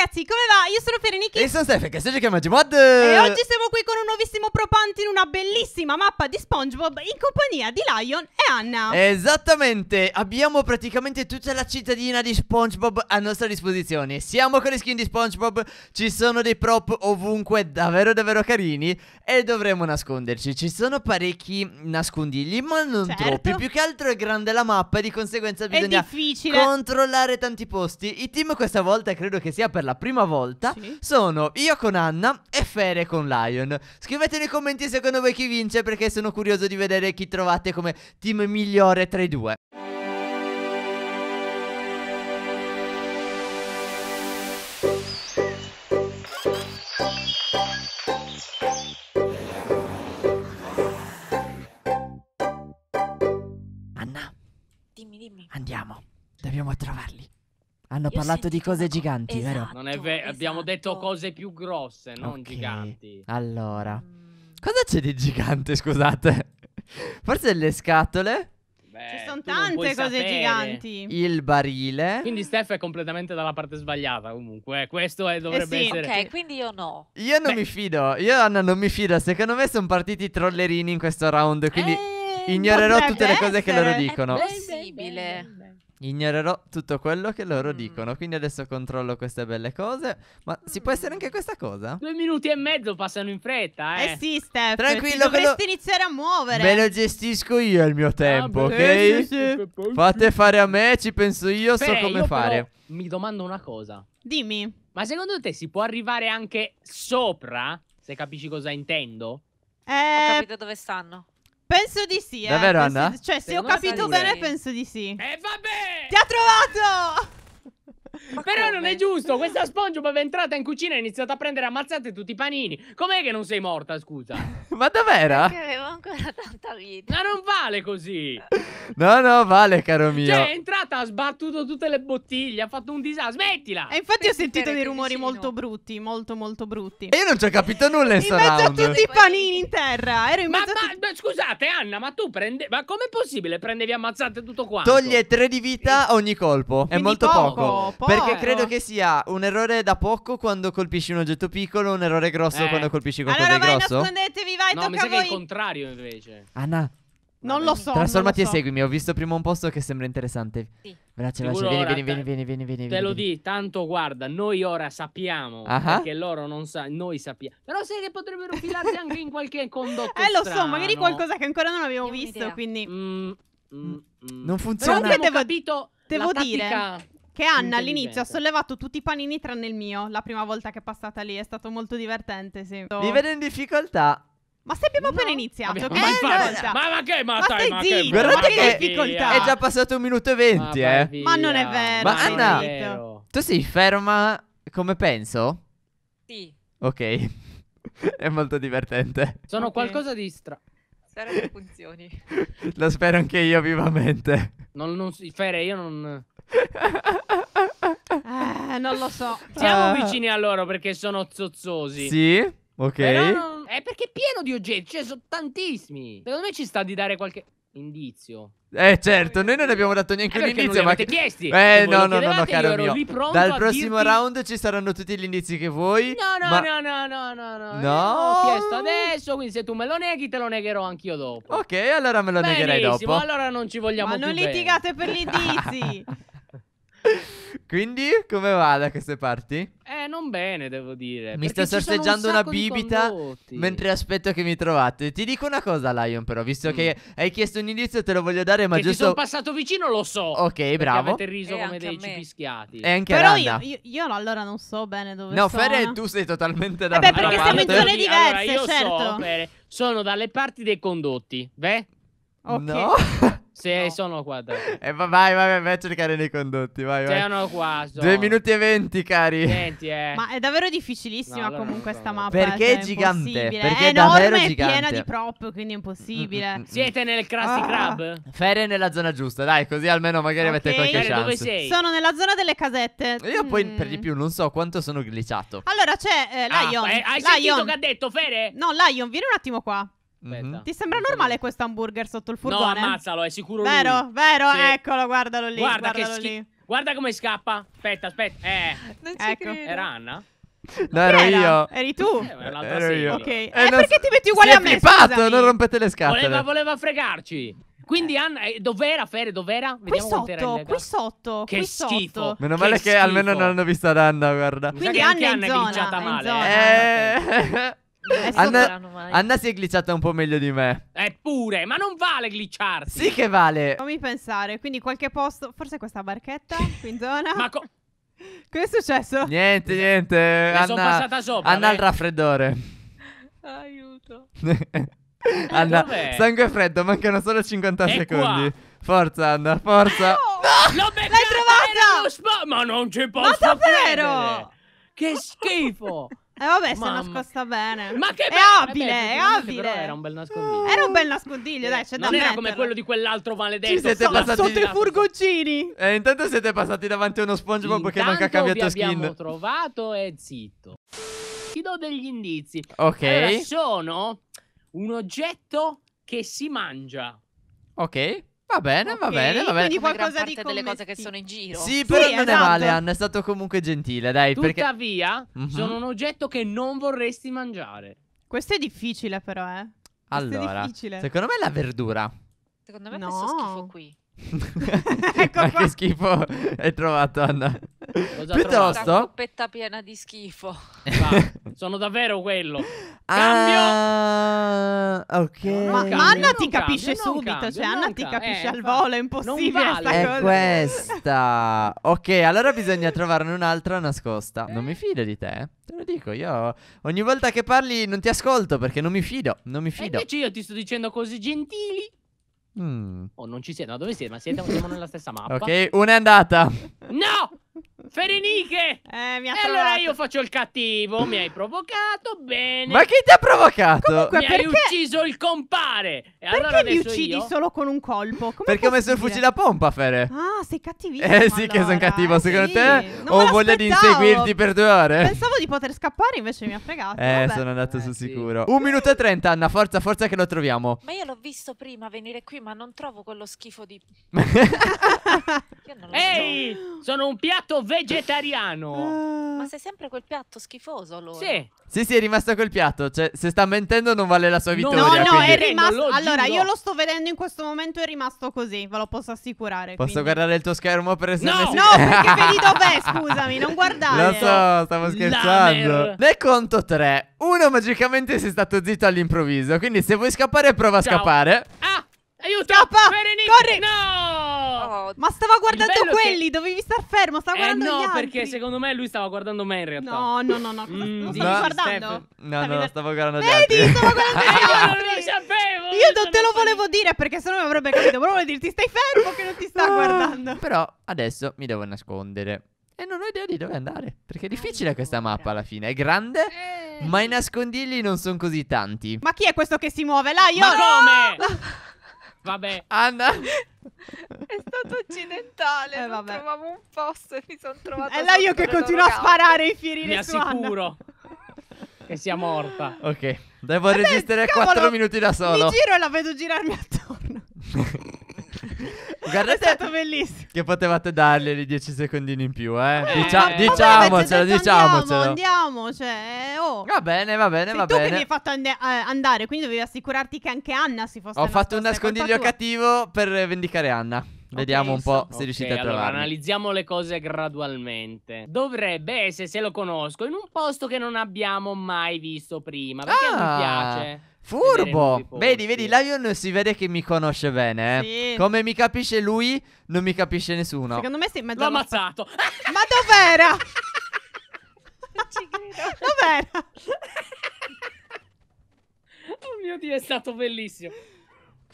ragazzi, come va? Io sono Fereniki E sono Stefan, che se giochiamo a Gmod E oggi siamo qui con un nuovissimo propante in una bellissima mappa di Spongebob In compagnia di Lion e Anna Esattamente, abbiamo praticamente tutta la cittadina di Spongebob a nostra disposizione Siamo con le skin di Spongebob, ci sono dei prop ovunque davvero davvero carini E dovremo nasconderci, ci sono parecchi nascondigli ma non certo. troppi Più che altro è grande la mappa e di conseguenza bisogna controllare tanti posti I team questa volta credo che sia per la la prima volta sì. sono io con Anna e Fere con Lion. Scrivete nei commenti secondo voi chi vince perché sono curioso di vedere chi trovate come team migliore tra i due. Anna, Andiamo, dobbiamo trovarli. Hanno Io parlato di cose giganti, esatto, vero? Non è vero, esatto. abbiamo detto cose più grosse, non okay. giganti. Allora, mm. cosa c'è di gigante, scusate? Forse le scatole? Beh, Ci sono tante cose sapere. giganti. Il barile. Quindi Steph è completamente dalla parte sbagliata comunque. Eh. Questo è, dovrebbe eh sì. essere... Ok, quindi io no. Io non Beh. mi fido. Io Anna non mi fido. Secondo me sono partiti trollerini in questo round. Quindi eh, ignorerò tutte le cose che loro dicono. È possibile. Ignorerò tutto quello che loro mm. dicono. Quindi adesso controllo queste belle cose. Ma mm. si può essere mm. anche questa cosa? Due minuti e mezzo passano in fretta, eh. Eh sì, Steph. Tranquillo. Dovresti lo... iniziare a muovere. Me lo gestisco io il mio ah, tempo, ah, ok? sì, sì. Fate fare a me, ci penso io, Beh, so come io fare. mi domando una cosa. Dimmi. Ma secondo te si può arrivare anche sopra? Se capisci cosa intendo? Eh... Ho capito dove stanno. Penso di sì, eh. Davvero, Anna? Di... Cioè, se, se ho capito bene, penso di sì. E eh, vabbè! Ti ha trovato! Ma Però come? non è giusto, questa SpongeBob è entrata in cucina e ha iniziato a prendere ammazzate tutti i panini. Com'è che non sei morta, scusa? Ma dov'era? Perché avevo ancora tanta vita. Ma non vale così. No, no, vale, caro mio. Cioè, è entrata, ha sbattuto tutte le bottiglie, ha fatto un disastro. Smettila! E infatti ho sentito dei rumori vicino. molto brutti, molto, molto brutti. E io non ci ho capito nulla in, in Ho a tutti i panini in terra. Ero in ma, mezzo ma, ma, scusate, Anna, ma tu prende... Ma com'è possibile prendevi ammazzate tutto quanto? Toglie tre di vita ogni colpo. Quindi è molto poco, poco, poco. Perché credo che sia un errore da poco quando colpisci un oggetto piccolo, un errore grosso eh. quando colpisci qualcosa allora, di vai, grosso. Allora vai, nascondetevi, vai vai, no, tocca mi sa che è il contrario invece. Anna. Non lo so. Trasformati e seguimi. Ho visto prima un posto che sembra interessante. Sì. Veloce, veloce. Vieni, vieni, vieni, vieni, vieni, vieni. Te lo di, tanto guarda, noi ora sappiamo. Perché loro non sanno. Noi sappiamo. Però sai che potrebbero filarsi anche in qualche condotto. Eh, lo so, magari qualcosa che ancora non abbiamo visto. Quindi. Mm, mm, mm. Non funziona. Però devo, capito devo dire che Anna all'inizio ha sollevato tutti i panini tranne il mio. La prima volta che è passata lì è stato molto divertente. Sì. Mi vedo in difficoltà. Ma se abbiamo no. appena iniziato, abbiamo... eh, ma, infatti, ma, ma che ma, ma stai ma che, ma che difficoltà. Eh, è già passato un minuto e venti, eh. Ma non è vero. Ma Anna, vero. tu sei ferma come penso? Sì. Ok. è molto divertente. Sono okay. qualcosa di stra Spero che funzioni. Lo spero anche io vivamente. Non, non Fere, io non eh, non lo so. Siamo ah. vicini a loro perché sono zozzosi. Sì, ok. Però non è perché è pieno di oggetti, cioè sono tantissimi. Secondo me ci sta di dare qualche indizio. Eh certo, noi non abbiamo dato neanche eh un indizio, ma che chiesti. Eh no, no, no, no, caro mio. Dal prossimo dirti... round ci saranno tutti gli indizi che vuoi. No, no, ma... no, no, no, no, no. Eh, no. L'ho chiesto adesso, quindi se tu me lo neghi te lo negherò anch'io dopo. Ok, allora me lo negherai dopo. allora non ci vogliamo ma più. Ma non litigate per gli indizi. Quindi come va da queste parti? Eh, non bene, devo dire. Mi sta sorseggiando un una bibita mentre aspetto che mi trovate. Ti dico una cosa, Lion, però, visto mm. che hai chiesto un indizio, te lo voglio dare, ma che giusto. sono passato vicino, lo so. Ok, bravo. Avete riso e come dei cipischiati. E anche Però io, io, io, allora non so bene dove no, sono. No, Ferre, tu sei totalmente da Vabbè, eh perché siamo in zone diverse, allora, certo. So, Fere, sono dalle parti dei condotti. Beh, Ok. no. Sì, no. sono qua. E eh, vai, vai, vai, vai a cercare nei condotti. Vai, vai. Sono qua. Sono. Due minuti e venti, cari. Senti, eh. Ma è davvero difficilissima no, comunque sta mappa. Perché cioè, è gigante? Perché è, è enorme È piena di prop, quindi è impossibile. Mm -hmm. Siete nel Krusty ah. Krab? Fere nella zona giusta, dai, così almeno magari okay. avete qualche chance. Dove sei? Sono nella zona delle casette. Io mm. poi per di più non so quanto sono glitchato. Allora c'è eh, ah, Lion. Ah, hai Lion. sentito che ha detto Fere? No, Lion, vieni un attimo qua mm Ti sembra normale questo hamburger sotto il furgone? No, ammazzalo, è sicuro Vero, lui. vero, sì. eccolo, guardalo lì, Guarda guardalo che lì. Guarda come scappa. Aspetta, aspetta. Eh. Non ci ecco. Credo. Era Anna? No, ero era? io. Eri tu? Eh, ero io. Ok. Eh, eh, perché ti metti uguale a me? Flippato, scusami. non rompete le scatole. Voleva, voleva fregarci. Quindi eh. Anna, eh, dov'era Fere? Dov'era? Qui Vediamo sotto, qui sotto. Che qui schifo. Meno male che, che almeno non hanno visto Anna, guarda. Quindi Anna, è in zona, è male. In zona, eh... eh. Anna, Anna, si è glitchata un po' meglio di me. Eppure, ma non vale glitcharsi. Sì che vale. Fammi pensare, quindi qualche posto, forse questa barchetta qui in zona. ma co- Cosa è successo? Niente, niente. Mi Anna, sono passata sopra. Anna al eh. raffreddore. Aiuto. Anna, eh, Dov'è? sangue freddo, mancano solo 50 è secondi. Qua. Forza, Anna, forza. No! L'ho L'hai trovata! Ma non ci posso ma davvero? Credere. Che schifo! Eh vabbè, si è nascosta bene. Ma che bello! È eh, abile, è abile. Era un bel nascondiglio. Era un bel nascondiglio, dai, c'è da Non era come quello di quell'altro maledetto. Ci siete passati sotto i furgoncini. Eh, intanto siete passati davanti a uno SpongeBob che non ha cambiato skin. abbiamo trovato e zitto. Ti do degli indizi. Ok. Allora, sono un oggetto che si mangia. Ok. Va bene, okay, va bene, va bene. Quindi Come qualcosa di delle cose che sono in giro. Sì, però sì, non esatto. è male, Anna, è stato comunque gentile, dai. Tuttavia, perché... Tuttavia, mhm. sono un oggetto che non vorresti mangiare. Questo è difficile però, eh. Questo allora, secondo me è la verdura. Secondo me no. schifo qui. ecco Ma qua. che schifo hai trovato, Anna. Piuttosto... Una coppetta piena di schifo. Va, sono davvero quello. Ah, cambio! Ah, ok. Eh, ma, ma Anna ti capisce cambio, subito, cambio, cioè Anna ti capisce eh, al volo, è impossibile vale. È cosa. questa. Ok, allora bisogna trovarne un'altra nascosta. Eh. Non mi fido di te, te lo dico, io ogni volta che parli non ti ascolto perché non mi fido, non mi fido. invece io ti sto dicendo cose gentili. Mm. Oh, non ci siete, ma dove siete? Ma siete, siamo nella stessa mappa. Ok, una è andata. No! Ferenike! Eh, mi ha e allora io faccio il cattivo, mi hai provocato, bene. Ma chi ti ha provocato? Comunque, mi perché... hai ucciso il compare. E perché allora mi uccidi io... solo con un colpo? Come perché ho messo il fucile a pompa, Fere. Ah, sei cattivissimo. Eh sì allora. che sono cattivo, eh, secondo sì. te? ho voglia di inseguirti per due ore. Pensavo di poter scappare, invece mi ha fregato. Eh, Vabbè. sono andato eh, sul sì. sicuro. Un minuto e trenta, Anna, forza, forza che lo troviamo. Ma io l'ho visto prima venire qui, ma non trovo quello schifo di... Ehi, sono un piatto vero vegetariano. Ah. Ma sei sempre quel piatto schifoso allora. Sì. Sì, sì, è rimasto quel piatto. Cioè, se sta mentendo non vale la sua vittoria. No, no, quindi... è rimasto. Allora, io lo sto vedendo in questo momento, è rimasto così, ve lo posso assicurare. Posso quindi. guardare il tuo schermo per esempio? No, no, perché vedi dov'è, scusami, non guardare. Lo so, stavo scherzando. Ne conto tre. Uno magicamente si è stato zitto all'improvviso, quindi se vuoi scappare prova Ciao. a scappare. Ah, aiuto! Scappa! Corri! No! Oh, ma stava guardando quelli, che... dovevi star fermo, stava eh guardando no, gli altri. No, perché secondo me lui stava guardando me in realtà. No, no, no, no. Cosa, mm, lo stavi guardando? Steph. No, no, no, stavo guardando gli altri. Vedi, stavo guardando gli altri. Eh, io non lo sapevo. Io non te lo volevo dire perché sennò mi avrebbe capito. Volevo dirti stai fermo che non ti sta ah, guardando. Però adesso mi devo nascondere. E non ho idea di dove andare. Perché è difficile questa mappa alla fine. È grande. Eh. Ma i nascondigli non sono così tanti. Ma chi è questo che si muove? Là, io. Ma come? Vabbè. Anna. È stato accidentale. Eh, non trovavo un posto e mi sono trovata. È là io che continuo a sparare i fieri Mi assicuro che sia morta. Ok, devo resistere cavolo, 4 minuti da solo. Mi giro e la vedo girarmi attorno. Guardate, è stato bellissimo. Che potevate dargli 10 secondini in più, eh? eh. diciamocelo, detto, diciamocelo. Andiamo, cioè, oh. Va bene, va bene, Sei va tu bene. tu che mi hai fatto and eh, andare, quindi dovevi assicurarti che anche Anna si fosse Ho fatto un nascondiglio cattivo per vendicare Anna. Vediamo okay, un po' so. se riuscite a trovare. Allora, analizziamo le cose gradualmente. Dovrebbe essere, se lo conosco, in un posto che non abbiamo mai visto prima. Perché ah. mi piace. Furbo! Vedi, vedi, Lion si vede che mi conosce bene. Eh. Sì. Come mi capisce lui, non mi capisce nessuno. Secondo me sei mezzo. L'ho ammazzato. Ma dov'era? non ci credo. Dov'era? oh mio dio, è stato bellissimo.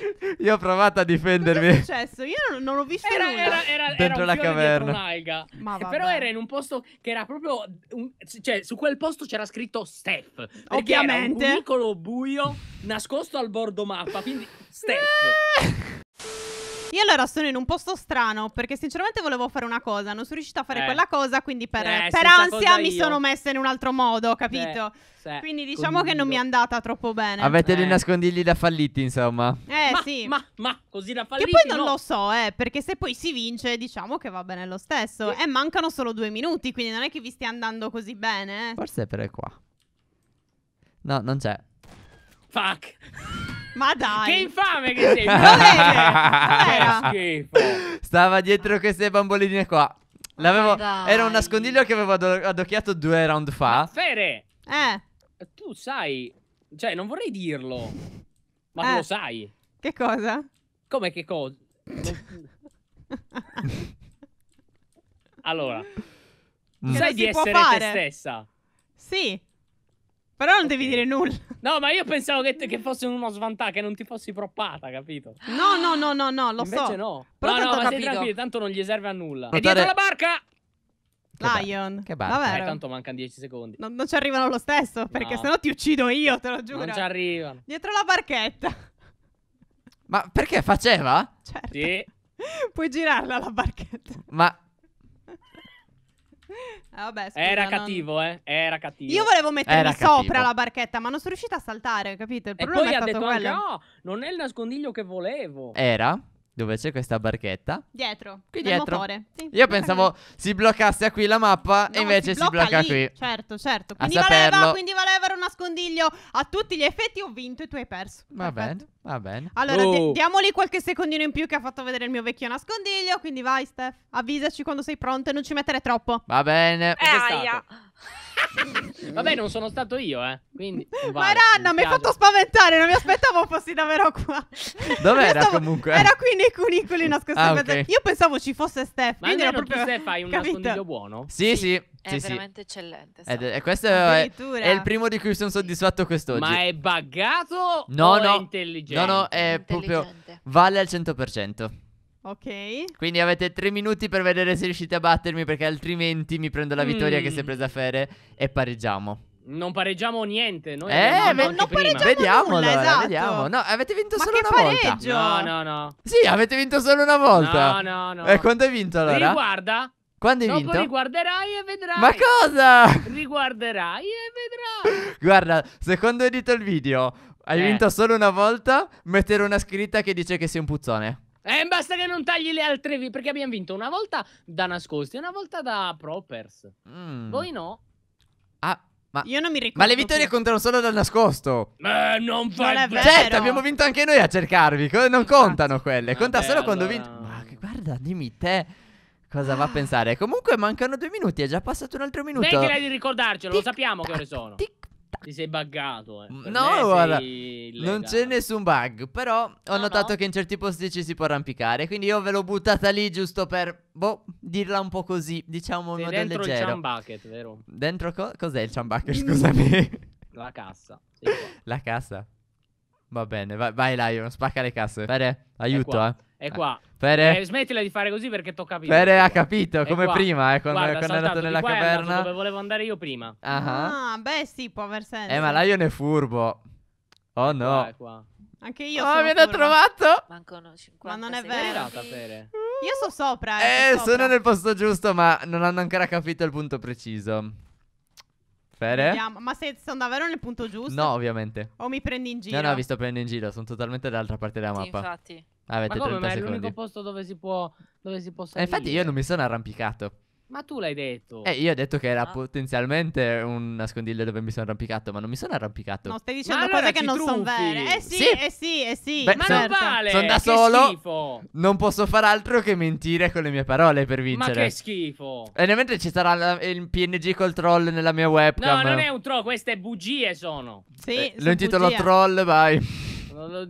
Io ho provato a difendermi. Cosa è successo? Io non, non ho visto era, nulla. Era, era, dentro la caverna. Dentro Ma Però era in un posto che era proprio. Un, cioè, su quel posto c'era scritto Steph. Ovviamente. Era un piccolo buio nascosto al bordo mappa. Quindi, Steph. Io allora sono in un posto strano perché sinceramente volevo fare una cosa, non sono riuscita a fare eh. quella cosa, quindi per, eh, per ansia mi sono messa in un altro modo, capito? Eh, quindi diciamo condivido. che non mi è andata troppo bene. Avete dei eh. nascondigli da falliti, insomma. Eh ma, sì. Ma, ma così da falliti Che poi non lo so, eh, perché se poi si vince diciamo che va bene lo stesso. E mancano solo due minuti, quindi non è che vi stia andando così bene. Eh. Forse è per qua. No, non c'è. Fuck. Ma dai. Che infame che sei. Dov'era? Che schifo. Stava dietro queste bamboline qua. L'avevo... Dai. Era un nascondiglio che avevo adocchiato due round fa. Fere. Eh. Tu sai... Cioè, non vorrei dirlo. Ma eh. lo sai. Che cosa? Come che cosa? allora. Che sai di essere fare. te stessa. Sì. Però non devi dire nulla. No, ma io pensavo che, che fosse uno svantaggio, che non ti fossi proppata, capito? No, no, no, no, no, lo Invece so. no. Però no, no, ma capito. tranquilli, tanto non gli serve a nulla. E dietro la barca! Lion. Che bello. Vabbè, Eh, tanto mancano 10 secondi. Non, non, ci arrivano lo stesso, perché no. sennò ti uccido io, te lo giuro. Non ci arrivano. Dietro la barchetta. Ma perché faceva? Certo. Sì. Puoi girarla la barchetta. Ma Ah, vabbè, scusa, era non... cattivo, eh. Era cattivo. Io volevo mettermi sopra la barchetta, ma non sono riuscita a saltare, capito? Il problema e poi è ha detto quello. Anche, no, ah, non è il nascondiglio che volevo. Era? dove c'è questa barchetta. Dietro. Qui dietro. Sì, Io pensavo si bloccasse qui la mappa no, e invece si blocca, si blocca qui. Certo, certo. Quindi valeva, quindi valeva un nascondiglio. A tutti gli effetti ho vinto e tu hai perso. Va bene, va bene. Allora, oh. di- diamogli qualche secondino in più che ha fatto vedere il mio vecchio nascondiglio. Quindi vai, Steph. Avvisaci quando sei pronto e non ci mettere troppo. Va bene. Eh, aia. Vabbè, non sono stato io, eh. Quindi, vale, Maranna, mi hai fatto spaventare, non mi aspettavo fossi davvero qua. Dov'era stavo... comunque? Era qui nei cunicoli nascosti. Ah, okay. Io pensavo ci fosse Steph. Ma almeno proprio... tu, Steph, hai un Capito? nascondiglio buono. Sì, sì. sì. È sì, veramente sì. eccellente. Ed, e questo è, è, il primo di cui sono soddisfatto quest'oggi. Ma è buggato no, o no, è intelligente? No, no, è intelligente. proprio... Vale al 100%. Ok. Quindi avete tre minuti per vedere se riuscite a battermi perché altrimenti mi prendo la vittoria mm. che si è mm. presa Fere e pareggiamo. Non pareggiamo niente. Noi eh, ve- non pareggiamo vediamo nulla, allora, esatto. vediamo. No, avete vinto Ma solo una pareggio? volta. No, no, no. Sì, avete vinto solo una volta. No, no, no. E eh, quando hai vinto allora? Riguarda quando hai Dopo vinto? riguarderai e vedrai. Ma cosa? Riguarderai e vedrai. Guarda, secondo edito il video, hai eh. vinto solo una volta Metterò una scritta che dice che sei un puzzone. Eh, basta che non tagli le altre perché abbiamo vinto una volta da nascosti e una volta da propers. Mm. Voi no. Ah, ma, Io non mi ricordo. Ma le vittorie più. contano solo dal nascosto. Eh, non fa non Certo, abbiamo vinto anche noi a cercarvi. Non contano quelle. Vabbè, Conta solo allora... quando vinto. Ma guarda, dimmi te. Cosa va a pensare? Comunque mancano due minuti, è già passato un altro minuto. Beh, direi di ricordarcelo, tic, lo sappiamo tac, che ore sono. Tic vita. Ti sei buggato, eh. no, guarda, non c'è nessun bug, però ho no, ah, notato no. che in certi posti ci si può arrampicare, quindi io ve l'ho buttata lì giusto per, boh, dirla un po' così, diciamo in modo leggero. Dentro il chambucket, vero? Dentro co- cos'è il chambucket, scusami? La cassa. La cassa? Va bene, vai, vai Lion, spacca le casse. Fare, aiuto, eh. È eh, qua. Pere... Eh, smettila di fare così perché t'ho capito. Pere ha capito, come prima, eh, quando, Guarda, quando è andato nella caverna. Andato dove volevo andare io prima. Ah, ah beh, sì, può aver senso. Eh, ma Lion è furbo. Oh no. Qua, qua. Anche io. Oh, mi hanno trovato. Ma non è vero. Io so sopra. Eh, eh so sono sopra. nel posto giusto, ma non hanno ancora capito il punto preciso. Fere? Vediamo. Ma se sono davvero nel punto giusto? No, ovviamente. O mi prendi in giro? No, no, vi sto prendendo in giro. Sono totalmente dall'altra parte della sì, mappa. Infatti. Avete ma come, 30 ma è secondi. l'unico posto dove si può, dove si può salire. Eh, infatti io non mi sono arrampicato. Ma tu l'hai detto. Eh, io ho detto che era ah. potenzialmente un nascondiglio dove mi sono arrampicato, ma non mi sono arrampicato. No, stai dicendo allora cose che non sono vere. Eh sì, sì, eh sì, eh sì. Beh, ma son, non vale. Sono da solo. Schifo. Non posso far altro che mentire con le mie parole per vincere. Ma che schifo. E ovviamente ci sarà la, il PNG col troll nella mia webcam. No, non è un troll, queste bugie sono. Sì, eh, sono Lo intitolo troll, vai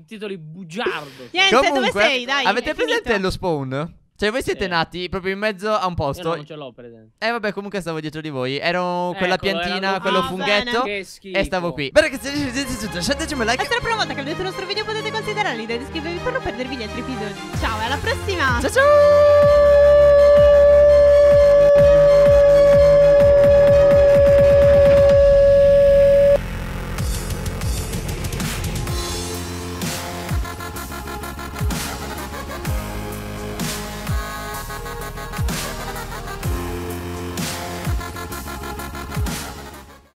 titoli bugiardo. Niente, Comunque, dove sei? Dai. Avete presente lo spawn? Cioè, voi siete sì. nati proprio in mezzo a un posto. Io non ce l'ho presente. eh, vabbè, comunque stavo dietro di voi. Ero quella Eccolo, piantina, quello ah, funghetto. Bene. E stavo qui. Bene, ragazzi, lasciateci un like. Se è la prima volta che vedete il nostro video, potete considerare l'idea di iscrivervi per non perdervi gli altri episodi. Ciao, e alla prossima. Ciao ciao.